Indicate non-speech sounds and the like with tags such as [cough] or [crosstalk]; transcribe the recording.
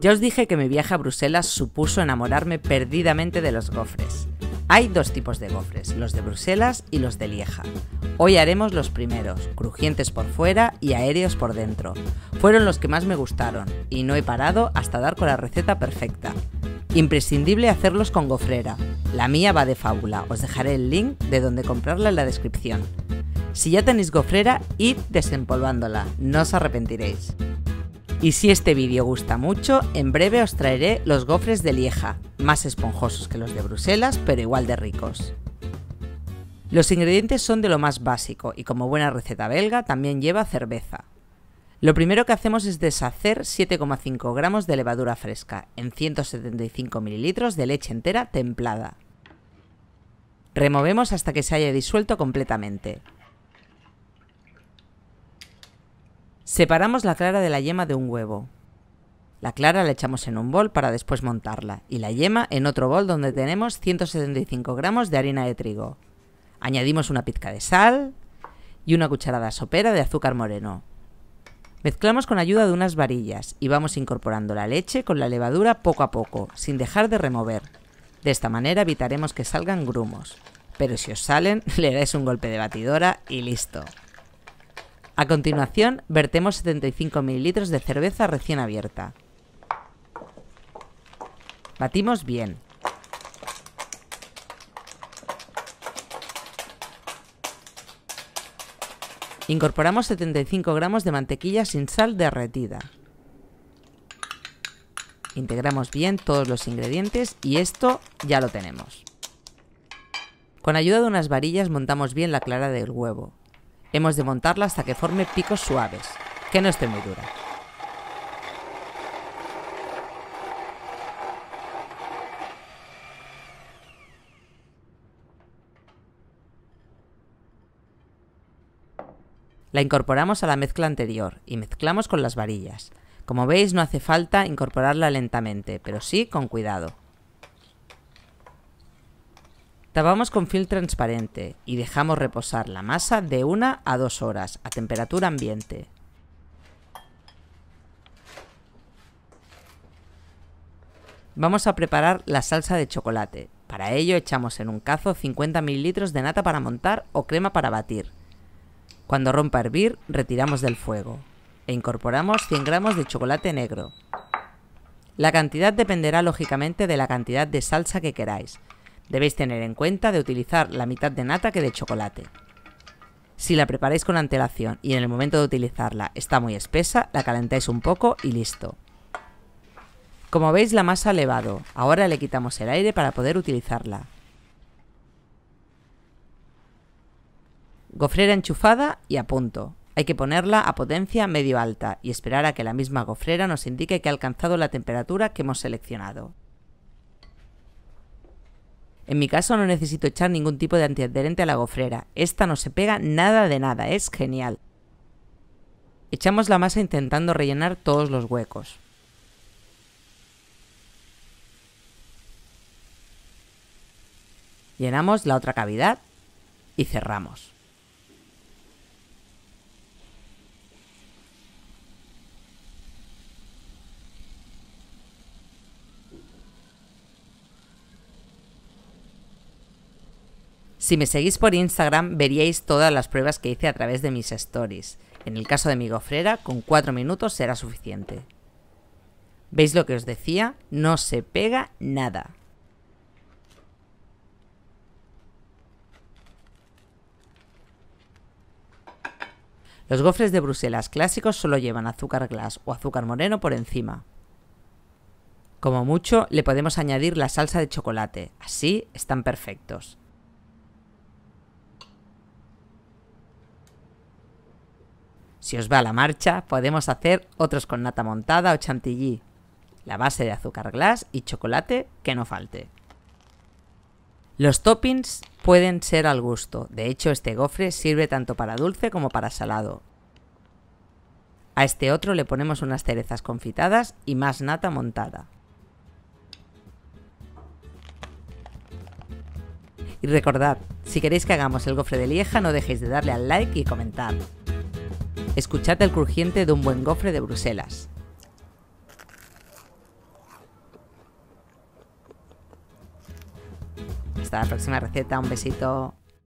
Ya os dije que mi viaje a Bruselas supuso enamorarme perdidamente de los gofres. Hay dos tipos de gofres, los de Bruselas y los de Lieja. Hoy haremos los primeros, crujientes por fuera y aéreos por dentro. Fueron los que más me gustaron y no he parado hasta dar con la receta perfecta. Imprescindible hacerlos con gofrera. La mía va de fábula, os dejaré el link de donde comprarla en la descripción. Si ya tenéis gofrera, id desempolvándola, no os arrepentiréis. Y si este vídeo gusta mucho, en breve os traeré los gofres de Lieja, más esponjosos que los de Bruselas, pero igual de ricos. Los ingredientes son de lo más básico y como buena receta belga también lleva cerveza. Lo primero que hacemos es deshacer 7,5 gramos de levadura fresca en 175 mililitros de leche entera templada. Removemos hasta que se haya disuelto completamente. Separamos la clara de la yema de un huevo. La clara la echamos en un bol para después montarla y la yema en otro bol donde tenemos 175 gramos de harina de trigo. Añadimos una pizca de sal y una cucharada sopera de azúcar moreno. Mezclamos con ayuda de unas varillas y vamos incorporando la leche con la levadura poco a poco, sin dejar de remover. De esta manera evitaremos que salgan grumos. Pero si os salen, [laughs] le dais un golpe de batidora y listo. A continuación, vertemos 75 ml de cerveza recién abierta. Batimos bien. Incorporamos 75 gramos de mantequilla sin sal derretida. Integramos bien todos los ingredientes y esto ya lo tenemos. Con ayuda de unas varillas montamos bien la clara del huevo. Hemos de montarla hasta que forme picos suaves, que no esté muy dura. La incorporamos a la mezcla anterior y mezclamos con las varillas. Como veis no hace falta incorporarla lentamente, pero sí con cuidado. Tapamos con film transparente y dejamos reposar la masa de 1 a 2 horas a temperatura ambiente. Vamos a preparar la salsa de chocolate. Para ello echamos en un cazo 50 ml de nata para montar o crema para batir. Cuando rompa a hervir, retiramos del fuego e incorporamos 100 gramos de chocolate negro. La cantidad dependerá lógicamente de la cantidad de salsa que queráis, Debéis tener en cuenta de utilizar la mitad de nata que de chocolate. Si la preparáis con antelación y en el momento de utilizarla está muy espesa, la calentáis un poco y listo. Como veis la masa ha elevado, ahora le quitamos el aire para poder utilizarla. Gofrera enchufada y a punto. Hay que ponerla a potencia medio alta y esperar a que la misma gofrera nos indique que ha alcanzado la temperatura que hemos seleccionado. En mi caso no necesito echar ningún tipo de antiadherente a la gofrera. Esta no se pega nada de nada, es genial. Echamos la masa intentando rellenar todos los huecos. Llenamos la otra cavidad y cerramos. Si me seguís por Instagram veríais todas las pruebas que hice a través de mis stories. En el caso de mi gofrera, con 4 minutos será suficiente. ¿Veis lo que os decía? No se pega nada. Los gofres de Bruselas clásicos solo llevan azúcar glass o azúcar moreno por encima. Como mucho, le podemos añadir la salsa de chocolate. Así están perfectos. Si os va la marcha, podemos hacer otros con nata montada o chantilly. La base de azúcar glass y chocolate que no falte. Los toppings pueden ser al gusto. De hecho, este gofre sirve tanto para dulce como para salado. A este otro le ponemos unas cerezas confitadas y más nata montada. Y recordad, si queréis que hagamos el gofre de Lieja, no dejéis de darle al like y comentar. Escuchad el crujiente de un buen gofre de Bruselas. Hasta la próxima receta, un besito.